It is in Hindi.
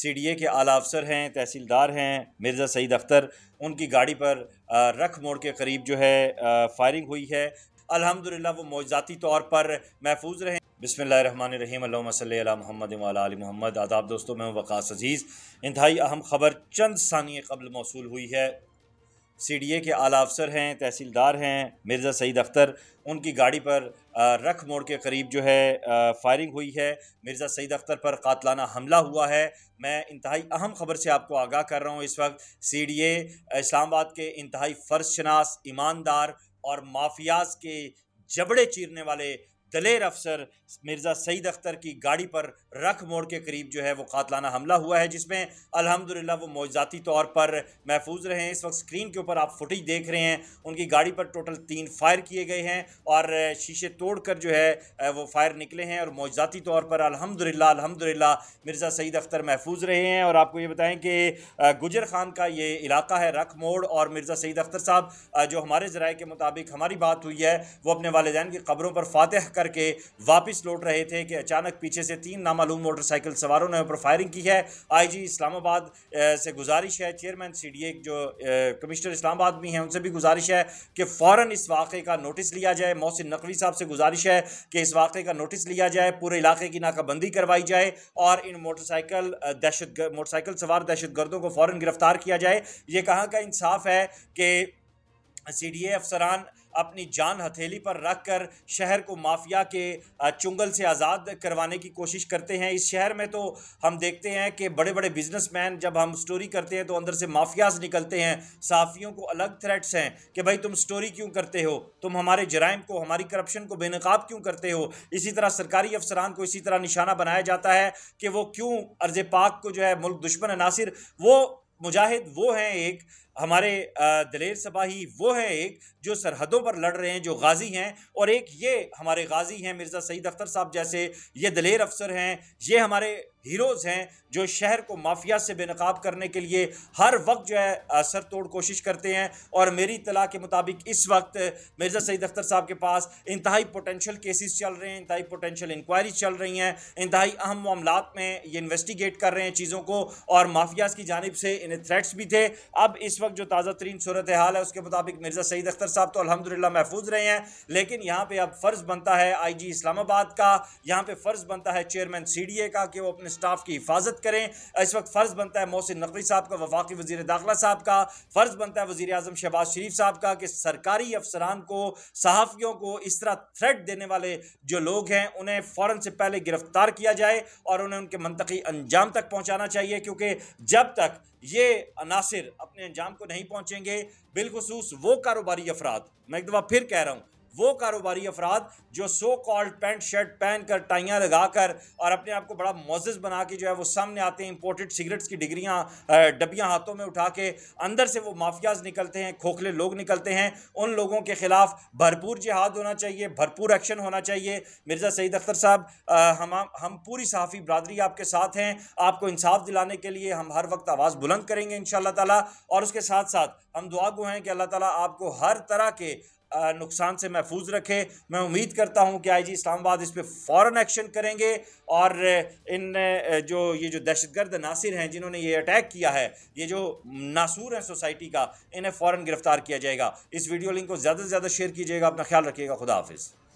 सी डी ए के आला अफसर हैं तहसीलदार हैं मिर्ज़ा सईद अख्तर उनकी गाड़ी पर रख मोड़ के करीब जो है फायरिंग हुई है अलहमदिल्ला वो मौजाती तौर पर महफूज रहे बसमीम सल महमद वाली मोहम्मद आदाब दोस्तों में वक़ास अज़ीज़ इंतहाई अहम ख़बर चंद सानिय कबल मौसू हुई है सी डी ए के आला अफसर हैं तहसीलदार हैं मिर्ज़ा सईद अख्तर उनकी गाड़ी पर रख मोड़ के करीब जो है फायरिंग हुई है मिर्ज़ा सईद अख्तर पर कातलाना हमला हुआ है मैं इंतहाई अहम ख़बर से आपको आगाह कर रहा हूँ इस वक्त सी डी ए इस्लामाबाद के इंतहाई फ़र्श शनास ईमानदार और माफियाज के जबड़े चीरने वाले दलेर अफसर मिर्ज़ा सईद अख्तर की गाड़ी पर रख मोड़ के करीब जो है वो कातलाना हमला हुआ है जिसमें अल्हम्दुलिल्लाह वो मौजाती तौर पर महफूज रहे हैं इस वक्त स्क्रीन के ऊपर आप फुटेज देख रहे हैं उनकी गाड़ी पर टोटल तीन फायर किए गए हैं और शीशे तोड़ कर जो है वो फायर निकले हैं और मौजाती तौर पर अलहमदिल्ला अलहमदिल्ला मिर्ज़ा सईद अख्तर महफूज रहे हैं और आपको ये बताएँ कि गुजर खान का ये इलाका है रख मोड़ और मिर्ज़ा सईद अख्तर साहब जो हमारे ज़राए के मुताबिक हमारी बात हुई है वो अपने वालदान की ख़बरों पर फातह करके वापस लौट रहे थे कि अचानक पीछे से तीन नामालूम मोटरसाइकिल सवारों ने ऊपर फायरिंग की है आईजी इस्लामाबाद से गुजारिश है चेयरमैन सीडीए जो कमिश्नर इस्लामाबाद भी हैं उनसे भी गुजारिश है कि फ़ौर इस वाक़े का नोटिस लिया जाए मोहसिन नकवी साहब से गुजारिश है कि इस वाक़े का नोटिस लिया जाए पूरे इलाके की नाकाबंदी करवाई जाए और इन मोटरसाइकिल दहशत मोटरसाइकिल सवार दहशत गर्दों को फ़ौर गिरफ़्तार किया जाए ये कहाँ का इंसाफ है कि सी डी ए अफसरान अपनी जान हथेली पर रख कर शहर को माफिया के चुंगल से आज़ाद करवाने की कोशिश करते हैं इस शहर में तो हम देखते हैं कि बड़े बड़े बिजनेसमैन जब हम स्टोरी करते हैं तो अंदर से माफियाज निकलते हैं साफियों को अलग थ्रेट्स हैं कि भाई तुम स्टोरी क्यों करते हो तुम हमारे जराइम को हमारी करप्शन को बेनकाब क्यों करते हो इसी तरह सरकारी अफसरान को इसी तरह निशाना बनाया जाता है कि वो क्यों अर्ज पाक को जो है मुल्क दुश्मन अनासर वो मुजाहिद वो हैं एक हमारे दलेर सपाही वो हैं एक जो सरहदों पर लड़ रहे हैं जो गाजी हैं और एक ये हमारे गाजी हैं मिर्ज़ा सईद अख्तर साहब जैसे ये दलेर अफसर हैं ये हमारे हीरोज़ हैं जो शहर को माफिया से बेनकाब करने के लिए हर वक्त जो है सर तोड़ कोशिश करते हैं और मेरी इतला के मुताबिक इस वक्त मिर्ज़ा सईद अख्तर साहब के पास इंतहाई पोटेंशल केसेस चल रहे हैं इंतहाई पोटेंशल इंक्वायरीज चल रही हैं इंतहाई अहम मामला में ये इन्वेस्टिगेट कर रहे हैं चीज़ों को और माफियाज़ की जानब से इन्हें थ्रेट्स भी थे अब इस वक्त वक्त जो ताज़ा तरीन सूरत हाल है उसके मुताबिक मिर्ज़ा सईद अख्तर साहब तो अलहमदिल्ला महफूज रहे हैं लेकिन यहाँ पर अब फ़र्ज़ बनता है आई जी इस्लामाबाद का यहाँ पर फ़र्ज़ बनता है चेयरमैन सी डी ए का कि वो अपने स्टाफ की हिफाजत करें इस वक्त फ़र्ज़ बनता है मोहसिन नकवी साहब का वफाकी वजी दाखिला साहब का फ़र्ज़ बनता है वजी अजम शहबाज शरीफ साहब का कि सरकारी अफसरान को सहाफ़ियों को इस तरह थ्रेट देने वाले जो लोग हैं उन्हें फ़ौरन से पहले गिरफ़्तार किया जाए और उन्हें उनके मनतकी अंजाम तक पहुँचाना चाहिए क्योंकि जब तक ये अनासर अपने अंजाम को नहीं पहुंचेंगे बिलखसूस वो कारोबारी अफराद मैं एक दफ़ा फिर कह रहा हूँ वो कारोबारी अफराद जो सो कॉल्ड पैंट शर्ट पहन कर टाइयाँ लगा कर और अपने आप को बड़ा मोजिज बना के जो है वो सामने आते हैं इंपोर्टेड सिगरेट्स की डिग्रियाँ डबियाँ हाथों में उठा के अंदर से वो माफियाज निकलते हैं खोखले लोग निकलते हैं उन लोगों के ख़िलाफ़ भरपूर जिहाद होना चाहिए भरपूर एक्शन होना चाहिए मिर्ज़ा सईद अख्तर साहब हम हम पूरी सहाफ़ी बरदरी आपके साथ हैं आपको इंसाफ दिलाने के लिए हम हर वक्त आवाज़ बुलंद करेंगे इन तला और उसके साथ साथ हम दुआ गो हैं कि अल्लाह ताली आपको हर तरह के नुकसान से महफूज रखे मैं उम्मीद करता हूँ कि आई जी इस्लामाबाद इस पर फ़ौर एक्शन करेंगे और इन जो ये जो दहशत गर्द नासिर हैं जिन्होंने ये अटैक किया है ये जो नासूर है सोसाइटी का इन्हें फ़ौर गिरफ़्तार किया जाएगा इस वीडियो लिंक को ज़्यादा से ज़्यादा शेयर कीजिएगा अपना ख्याल रखिएगा खुदा हाफिज़